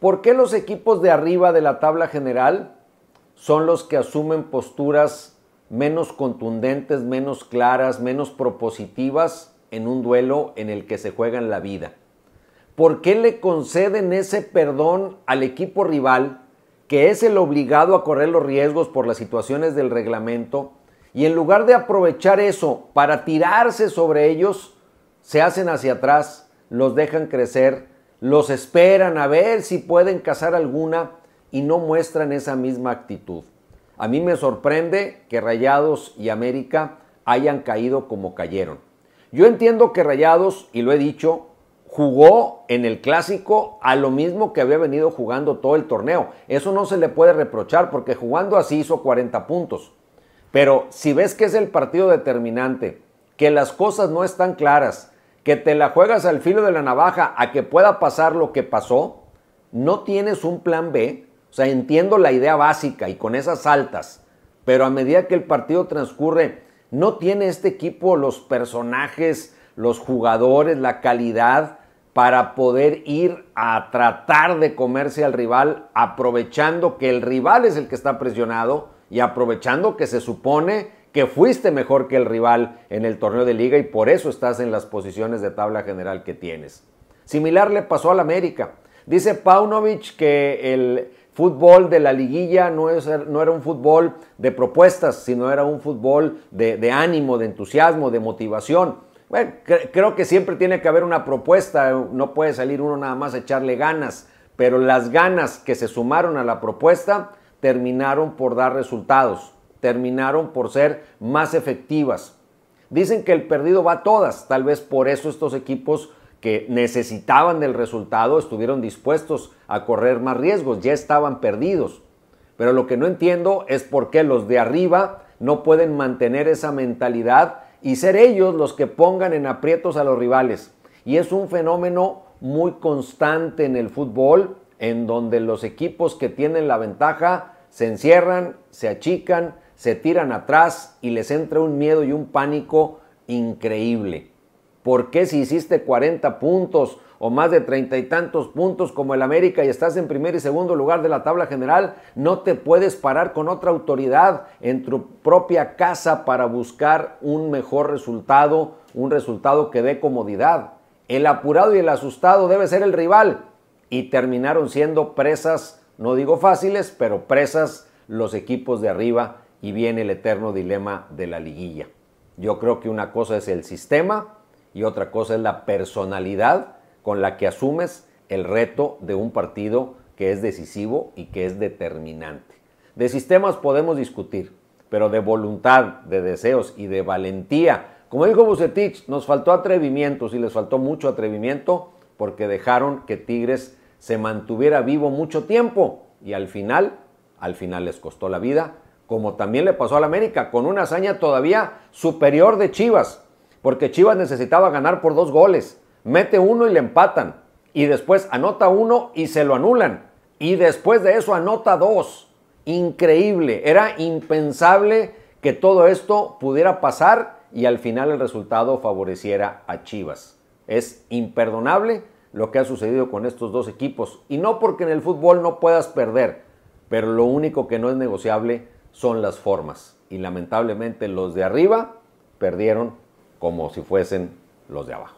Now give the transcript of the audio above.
¿Por qué los equipos de arriba de la tabla general son los que asumen posturas menos contundentes, menos claras, menos propositivas en un duelo en el que se juega la vida? ¿Por qué le conceden ese perdón al equipo rival, que es el obligado a correr los riesgos por las situaciones del reglamento, y en lugar de aprovechar eso para tirarse sobre ellos, se hacen hacia atrás, los dejan crecer, los esperan a ver si pueden cazar alguna y no muestran esa misma actitud. A mí me sorprende que Rayados y América hayan caído como cayeron. Yo entiendo que Rayados, y lo he dicho, jugó en el clásico a lo mismo que había venido jugando todo el torneo. Eso no se le puede reprochar porque jugando así hizo 40 puntos. Pero si ves que es el partido determinante, que las cosas no están claras, que te la juegas al filo de la navaja a que pueda pasar lo que pasó, no tienes un plan B, o sea, entiendo la idea básica y con esas altas, pero a medida que el partido transcurre, no tiene este equipo los personajes, los jugadores, la calidad para poder ir a tratar de comerse al rival, aprovechando que el rival es el que está presionado y aprovechando que se supone que fuiste mejor que el rival en el torneo de liga y por eso estás en las posiciones de tabla general que tienes. Similar le pasó al América. Dice Paunovic que el fútbol de la liguilla no, es, no era un fútbol de propuestas, sino era un fútbol de, ánimo, de entusiasmo, de motivación. Bueno, creo que siempre tiene que haber una propuesta, no puede salir uno nada más a echarle ganas, pero las ganas que se sumaron a la propuesta terminaron por dar resultados terminaron por ser más efectivas. Dicen que el perdido va a todas, tal vez por eso estos equipos que necesitaban del resultado estuvieron dispuestos a correr más riesgos, ya estaban perdidos. Pero lo que no entiendo es por qué los de arriba no pueden mantener esa mentalidad y ser ellos los que pongan en aprietos a los rivales. Y es un fenómeno muy constante en el fútbol, en donde los equipos que tienen la ventaja se encierran, se achican, se tiran atrás y les entra un miedo y un pánico increíble. ¿Por qué si hiciste 40 puntos o más de treinta y tantos puntos como el América y estás en primer y segundo lugar de la tabla general, no te puedes parar con otra autoridad en tu propia casa para buscar un mejor resultado, un resultado que dé comodidad. El apurado y el asustado debe ser el rival y terminaron siendo presas, no digo fáciles, pero presas los equipos de arriba y viene el eterno dilema de la liguilla. Yo creo que una cosa es el sistema y otra cosa es la personalidad con la que asumes el reto de un partido que es decisivo y que es determinante. De sistemas podemos discutir, pero de voluntad, de deseos y de valentía. Como dijo Bucetich, nos faltó atrevimiento, y les faltó mucho atrevimiento porque dejaron que Tigres se mantuviera vivo mucho tiempo y al final, al final les costó la vida como también le pasó al América, con una hazaña todavía superior de Chivas, porque Chivas necesitaba ganar por dos goles. Mete uno y le empatan, y después anota uno y se lo anulan, y después de eso anota dos. Increíble, era impensable que todo esto pudiera pasar y al final el resultado favoreciera a Chivas. Es imperdonable lo que ha sucedido con estos dos equipos, y no porque en el fútbol no puedas perder, pero lo único que no es negociable son las formas. Y lamentablemente los de arriba perdieron como si fuesen los de abajo.